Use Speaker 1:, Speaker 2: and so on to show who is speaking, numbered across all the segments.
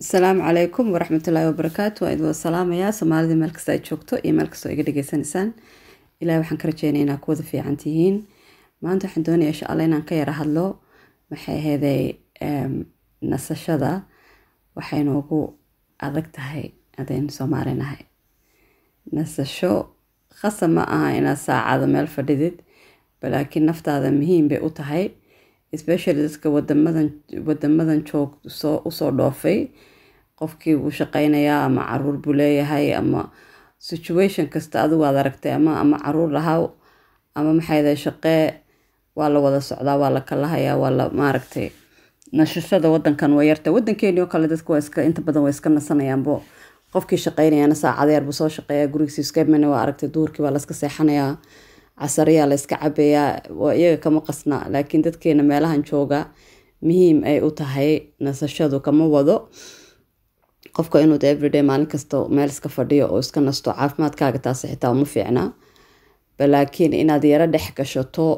Speaker 1: asalaamu calaykum waraxmatullaahi wabarakaatu waa idwada salaamayaa soomaalidii meelkasta ay joogto iyo meelkastoo iga dhageysanaysaan ilaahi waxaan ka rajeynaya inaa kuwada fiican tihiin maanta waxaan doonaya insha alla inaan ka yara hadlo maxay aheyday nasashada waxay noogu adag tahay haddaynu soomaali nahay nasasho khasa ma aha inaad saacado meel fadhidid balaakiin naftaada muhiim bay u tahay especially dadka wadamadan joog usoo dhoofay qofkii buu shaqeynayaa ama caruur buu leeyahay ama situation kasta adigu aada aragtay ama caruur lahaw ama maxaayda shaqee waa la wada socdaa waa la kalahayaa waa la maaragtay nashashada wadankan waa yarta wadankeeni oo kale dadku inta badan waa iska nasanayaanbo qofkii shaqeynayaana saacadeer buu soo shaqeeyaa gurigiisa iska imana waa aragtay duurkii baa la iska seexanayaa casariyaa la yska cabeeyaa waa iyaga kama qasna laakiin dadkeena meelahan jooga muhiim ay u tahay nasashadu kama wado qofka inuu everyday maalin kasta meel iska fadhiyo oo iska nasto caafimaadkaaga taas xitaa uma fiicnaa balaakiin inaad yaro dhex gashato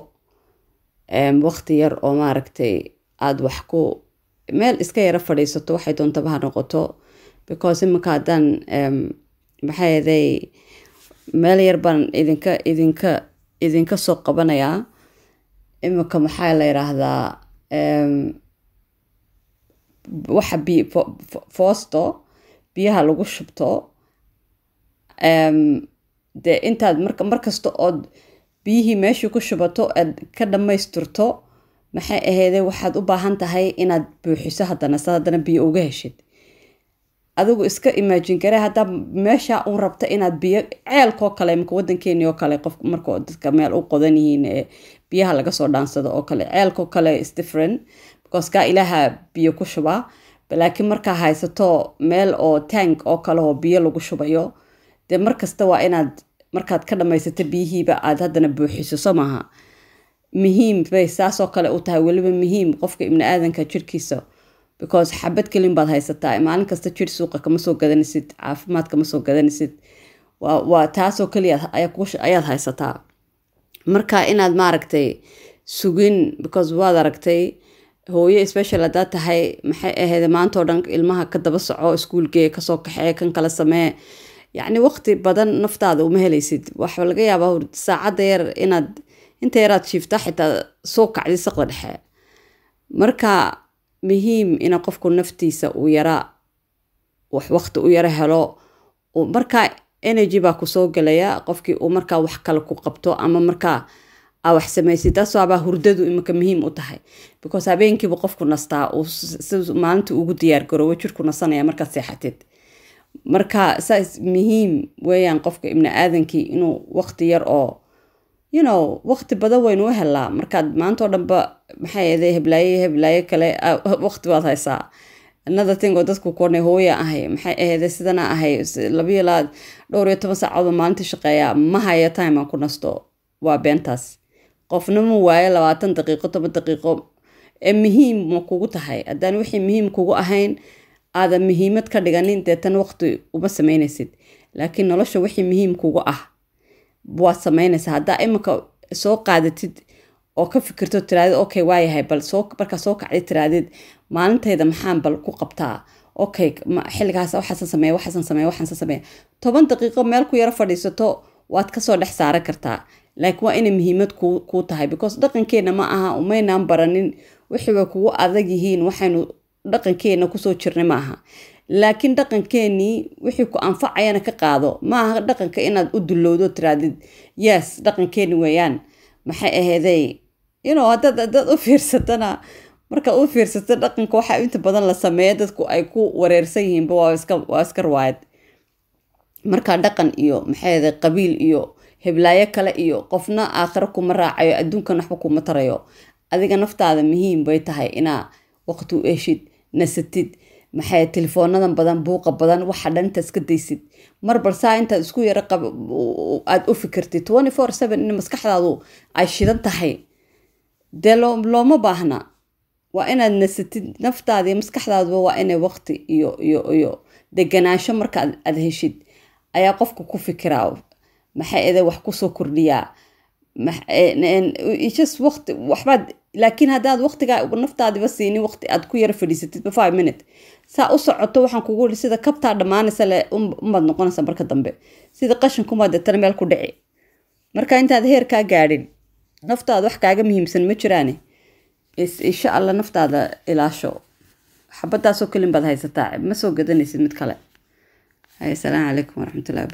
Speaker 1: waqti yar oo maaragtay aada wax ku meel iska yaro fadhiisato waxay doontabaha noqoto because iminka haddaan maxaa yeday meel yar baan idinka idinka idinka soo qabanayaa iminka maxaa la yiraahdaa waxa foosto biyaha lagu shubto dee intaad markasta ood biyihii meeshii ku shubato aad ka dhammaystirto maxay ahaydee waxaad u baahan tahay inaad buuxiso haddana sa haddana biyo uga heshid adigu iska imaajin kara haddaa meesha u rabta inaad biyo ceelkoo kale maka wadankeeni oo kale qof marka dadka meel u qodan yihiin ee biyaha laga soo dhaansado oo kale ceelkoo kale is different because ilaaha biyo ku shubaa laakiin markaa haysato meel oo tank oo kalehoo biyo lagu shubayo dee markasta waa inaad markaad ka dhammaysato biyihiiba aad haddana buuxiso maaha muhiim bay saasoo kale u tahay weliba muhiim qofka ibni aadanka jirkiisa because xabad kelin baad haysataa maalin kasta jir suuqa kama soo gadanaysid caafimaad kama soo gadanaysid waa taasoo keliya ayaad haysataa marka inaad maaragtay sugin because waad aragtay hooyo special haddaad tahay maxay ahayd maantao dhan ilmaha ka daba soco iskuulgee kasoo kaxee kan kala samee yacni waqti badan naftaada uma helaysid waxaa laga yaabaa saacadda yar inaad inta yaraad shiifta xitaa soo kacday saqda dhexe marka muhiim ina qofku naftiisa uu yara wax waqti u yara helo markaa energy baa kusoo galaya qofkii uu markaa wax kale ku qabto ama markaa aa wax samaysid taaswaabaa hurdadu imika muhiim u tahay because habeenkiibu qofku nastaa uu maalinta ugu diyaargaroowo jirku nasanaya markaad seexatid marka saas muhiim weeyaan qofka ibni aadankii inuu waqti yar oo you know waqti badan waynu u helaa markaad maanta dhanba maxay aday heblaaye heblaaye kale ah, waqti waad haysaa nathertingoo dadku kornay hooya ahay maxay aheede sidana ahay labayo dhowr iyo toban saacadoo maalintii shaqeeya ma haya time aan ku nasto waa beentaas qofna ma waayo labaatan daqiiqo toban daqiiqo ee muhiim ma kugu tahay haddaan wixii muhiim kugu ahayn aadan muhiimad ka dhiganin deetan waqti uma sameynaysid laakiin nolosha wixii muhiim kugu ah waad samaynaysaa haddaa imika soo qaadatid oo ka fikirto tiraadid okay waayahay bal markaa soo kacday tiraadid maalintayda maxaan bal ku qabtaa okay xilligaas waxaasan sameeya waxaasan sameeya waxaasan sameeya toban daqiiqo meel ku yaro fadhiisato waad kasoo dhex saaran kartaa laakiin waa inay muhiimad kuu tahay because dhaqankeena ma aha umaynaan baranin wixii way kugu adag yihiin waxaynu dhaqankeenna kusoo jirnay ma aha laakiin dhaqankeenii wixii ku anfacayana ka qaado maaha dhaqanka inaad u dulowdo tiraadid yes dhaqankeeni weeyaan maxay aheeday ino hadaad hadaad u fiirsatana markaa u fiirsato dhaqanka waxaa inta badan la sameeya dadku ay ku wareersan yihiinba waa iska riwaayad markaa dhaqan iyo maxay aheeday qabiil iyo heblaayo kale iyo qofna aakhiro kuma raacayo adduunkan waxba kuma tarayo adiga naftaada muhiim bay tahay inaa waqti u eshid nasatid maxay telefoonadan badan buuqa badan waxa dhan intaa iska daysid mar balsaa intaad isku yaro aada u fikirtid twenty four seven in maskaxdaadu ay shidan tahay dee loo looma baahna waa inaad nasatid naftaadii maskaxdaaduba waa inay waqti iyo iyo iyo deganaansho marka aad heshid ayaa qofka ku fikiraa maxay eday wax kusoo kordhiyaa just waqti waxbaad laakiin haddaad waqtigaa naftaadiba siini waqti aad ku yar fadhiisatidba five minute saa u socoto waxaan kugu yidhi sida kabtaa dhammaanaysa le unbaad noqonaysa marka dambe sida qashankumaad deetana meel ku dhici marka intaad heerkaa kaa gaadhin naftaada wax kaaga muhiimsan ma jiraane insha alla naftaada ilaasho xabadaasoo kelin baad haysataa ma soo gadanaysid mid kale salaam calaykum waraxmatullahi